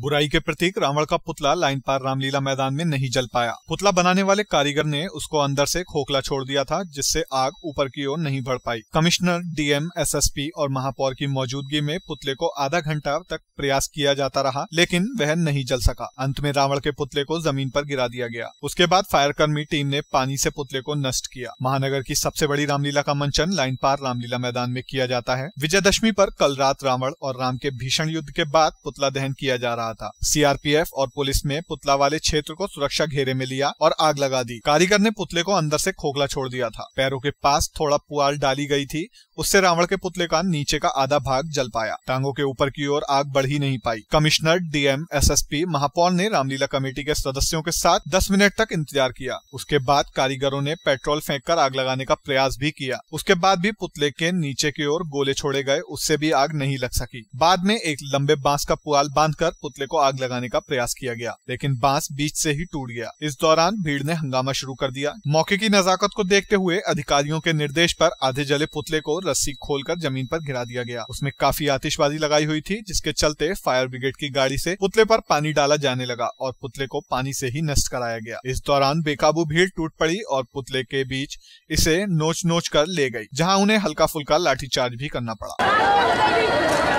बुराई के प्रतीक रावण का पुतला लाइन पार रामलीला मैदान में नहीं जल पाया पुतला बनाने वाले कारीगर ने उसको अंदर से खोखला छोड़ दिया था जिससे आग ऊपर की ओर नहीं बढ़ पाई कमिश्नर डीएम एसएसपी और महापौर की मौजूदगी में पुतले को आधा घंटा तक प्रयास किया जाता रहा लेकिन वह नहीं जल सका अंत में रावण के पुतले को जमीन आरोप गिरा दिया गया उसके बाद फायरकर्मी टीम ने पानी ऐसी पुतले को नष्ट किया महानगर की सबसे बड़ी रामलीला का मंचन लाइन पार रामलीला मैदान में किया जाता है विजयदशमी आरोप कल रात रावण और राम के भीषण युद्ध के बाद पुतला दहन किया जा रहा रहा था सीआरपीएफ और पुलिस ने पुतला वाले क्षेत्र को सुरक्षा घेरे में लिया और आग लगा दी कारीगर ने पुतले को अंदर से खोखला छोड़ दिया था पैरों के पास थोड़ा पुआल डाली गई थी उससे रावण के पुतले का नीचे का आधा भाग जल पाया टांगों के ऊपर की ओर आग बढ़ ही नहीं पाई कमिश्नर डीएम एसएसपी महापौर ने रामलीला कमेटी के सदस्यों के साथ 10 मिनट तक इंतजार किया उसके बाद कारीगरों ने पेट्रोल फेंक कर आग लगाने का प्रयास भी किया उसके बाद भी पुतले के नीचे की ओर गोले छोड़े गए उससे भी आग नहीं लग सकी बाद में एक लंबे बांस का पुआल बांध पुतले को आग लगाने का प्रयास किया गया लेकिन बांस बीच ऐसी ही टूट गया इस दौरान भीड़ ने हंगामा शुरू कर दिया मौके की नजाकत को देखते हुए अधिकारियों के निर्देश आरोप आधे जले पुतले को रस्सी खोलकर जमीन पर गिरा दिया गया उसमें काफी आतिशबाजी लगाई हुई थी जिसके चलते फायर ब्रिगेड की गाड़ी से पुतले पर पानी डाला जाने लगा और पुतले को पानी से ही नष्ट कराया गया इस दौरान बेकाबू भीड़ टूट पड़ी और पुतले के बीच इसे नोच नोच कर ले गई जहाँ उन्हें हल्का फुल्का लाठीचार्ज भी करना पड़ा